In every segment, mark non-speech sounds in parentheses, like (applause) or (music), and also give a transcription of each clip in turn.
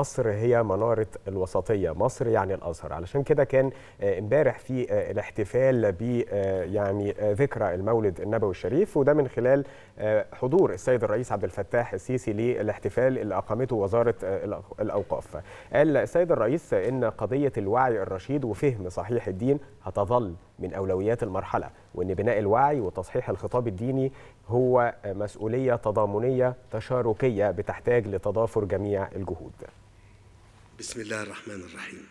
مصر هي منارة الوسطية مصر يعني الأزهر علشان كده كان آه، امبارح في آه، الاحتفال ب آه، يعني ذكرى المولد النبوي الشريف وده من خلال حضور السيد الرئيس عبد الفتاح السيسي للاحتفال اللي أقامته وزارة الأوقاف قال السيد الرئيس إن قضية الوعي الرشيد وفهم صحيح الدين هتظل من أولويات المرحلة وأن بناء الوعي وتصحيح الخطاب الديني هو مسؤولية تضامنية تشاركية بتحتاج لتضافر جميع الجهود بسم الله الرحمن الرحيم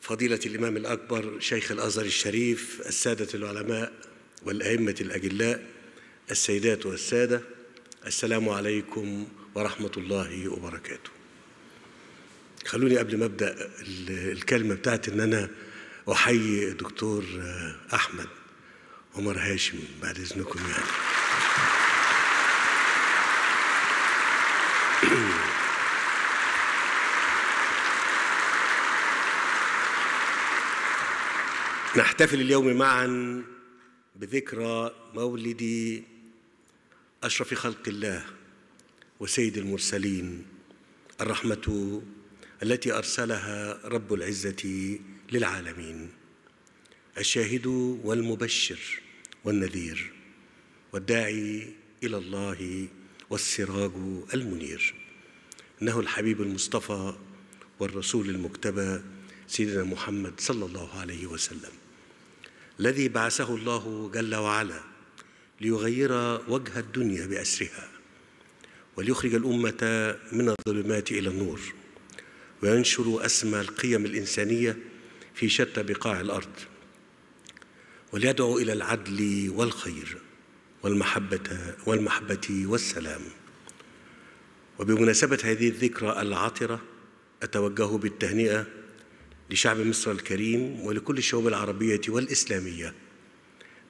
فضيلة الإمام الأكبر شيخ الأزهر الشريف السادة العلماء والأئمة الأجلاء السيدات والسادة السلام عليكم ورحمة الله وبركاته خلوني قبل ما أبدأ الكلمة بتاعت إن أنا أحيي الدكتور أحمد عمر هاشم بعد إذنكم يعني (clears throat) نحتفل اليوم معا بذكرى مولد أشرف خلق الله وسيد المرسلين الرحمة التي أرسلها رب العزة للعالمين الشاهد والمبشر والنذير والداعي إلى الله والسراج المنير إنه الحبيب المصطفى والرسول المجتبى سيدنا محمد صلى الله عليه وسلم الذي بعثه الله جل وعلا ليغير وجه الدنيا بأسرها وليخرج الأمة من الظلمات إلى النور وينشر أسمى القيم الإنسانية في شتى بقاع الأرض وليدعو إلى العدل والخير والمحبة والمحبة والسلام وبمناسبة هذه الذكرى العطرة أتوجه بالتهنئة لشعب مصر الكريم ولكل الشعوب العربية والإسلامية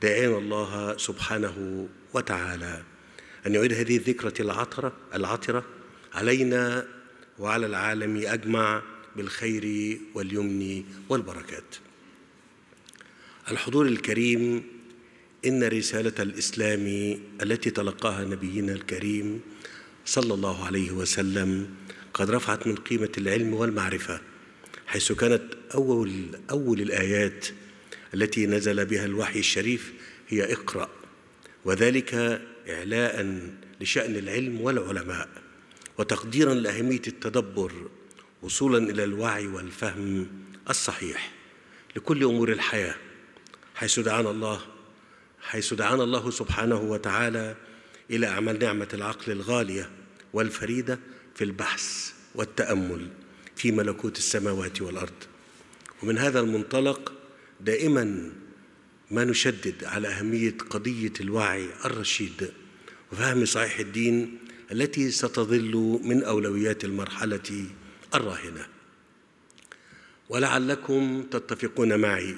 دعينا الله سبحانه وتعالى أن يعيد هذه الذكرى العطرة العطرة علينا وعلى العالم أجمع بالخير واليمن والبركات الحضور الكريم إن رسالة الإسلام التي تلقاها نبينا الكريم صلى الله عليه وسلم قد رفعت من قيمة العلم والمعرفة حيث كانت أول أول الآيات التي نزل بها الوحي الشريف هي اقرأ وذلك إعلاء لشأن العلم والعلماء وتقديرا لأهمية التدبر وصولا إلى الوعي والفهم الصحيح لكل أمور الحياة حيث دعانا الله حيث دعانا الله سبحانه وتعالى الى اعمال نعمه العقل الغاليه والفريده في البحث والتامل في ملكوت السماوات والارض ومن هذا المنطلق دائما ما نشدد على اهميه قضيه الوعي الرشيد وفهم صحيح الدين التي ستظل من اولويات المرحله الراهنه ولعلكم تتفقون معي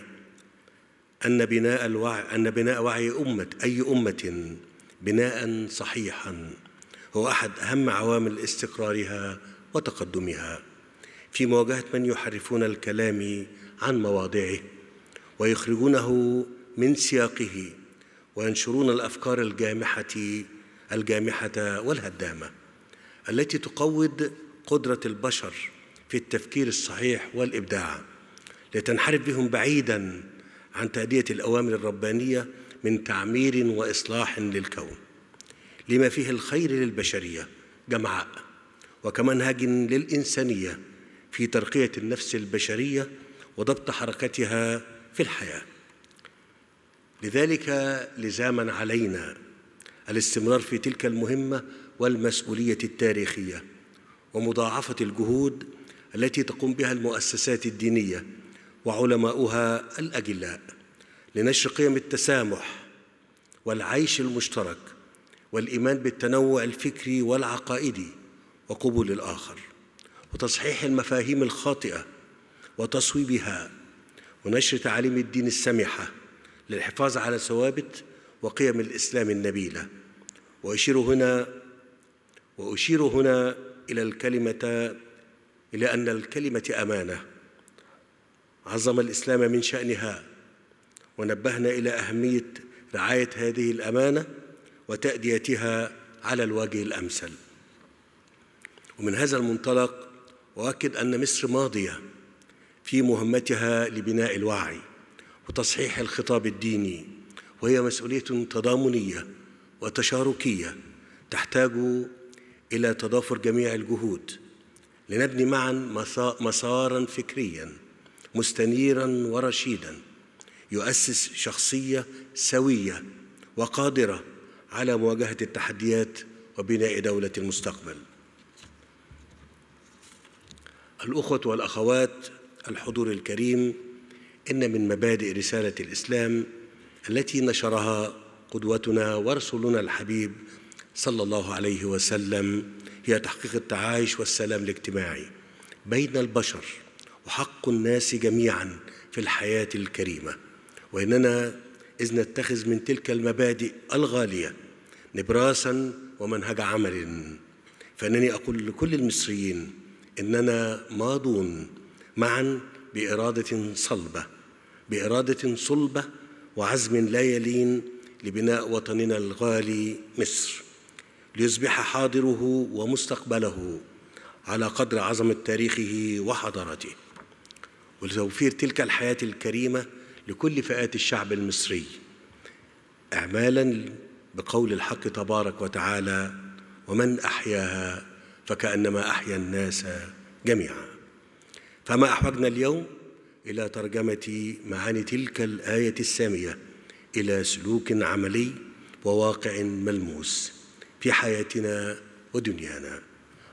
أن بناء الوعي أن بناء وعي أمة أي أمة بناء صحيحا هو أحد أهم عوامل استقرارها وتقدمها في مواجهة من يحرفون الكلام عن مواضعه ويخرجونه من سياقه وينشرون الأفكار الجامحة الجامحة والهدامة التي تقود قدرة البشر في التفكير الصحيح والإبداع لتنحرف بهم بعيداً عن تأدية الأوامر الربانية من تعمير وإصلاح للكون لما فيه الخير للبشرية جمعاء وكمنهج للإنسانية في ترقية النفس البشرية وضبط حركتها في الحياة لذلك لزاما علينا الاستمرار في تلك المهمة والمسؤولية التاريخية ومضاعفة الجهود التي تقوم بها المؤسسات الدينية وعلماؤها الاجلاء لنشر قيم التسامح والعيش المشترك والايمان بالتنوع الفكري والعقائدي وقبول الاخر وتصحيح المفاهيم الخاطئه وتصويبها ونشر تعاليم الدين السمحه للحفاظ على ثوابت وقيم الاسلام النبيله واشير هنا واشير هنا الى الكلمه الى ان الكلمه امانه عظم الإسلام من شأنها ونبهنا إلى أهمية رعاية هذه الأمانة وتأديتها على الوجه الأمثل ومن هذا المنطلق أؤكد أن مصر ماضية في مهمتها لبناء الوعي وتصحيح الخطاب الديني وهي مسؤولية تضامنية وتشاركية تحتاج إلى تضافر جميع الجهود لنبني معا مسارا فكريا مستنيرا ورشيدا يؤسس شخصيه سويه وقادره على مواجهه التحديات وبناء دوله المستقبل الاخوه والاخوات الحضور الكريم ان من مبادئ رساله الاسلام التي نشرها قدوتنا ورسولنا الحبيب صلى الله عليه وسلم هي تحقيق التعايش والسلام الاجتماعي بين البشر وحق الناس جميعا في الحياة الكريمة وإننا إذ نتخذ من تلك المبادئ الغالية نبراسا ومنهج عمل فإنني أقول لكل المصريين إننا ماضون معا بإرادة صلبة بإرادة صلبة وعزم لا يلين لبناء وطننا الغالي مصر ليصبح حاضره ومستقبله على قدر عظمة تاريخه وحضارته ولتوفير تلك الحياة الكريمة لكل فئات الشعب المصري إعمالا بقول الحق تبارك وتعالى ومن أحياها فكأنما أحيا الناس جميعا فما أحوجنا اليوم إلى ترجمة معاني تلك الآية السامية إلى سلوك عملي وواقع ملموس في حياتنا ودنيانا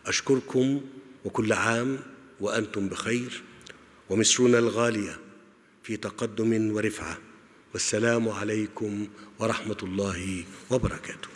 أشكركم وكل عام وأنتم بخير ومصرنا الغالية في تقدم ورفعة والسلام عليكم ورحمة الله وبركاته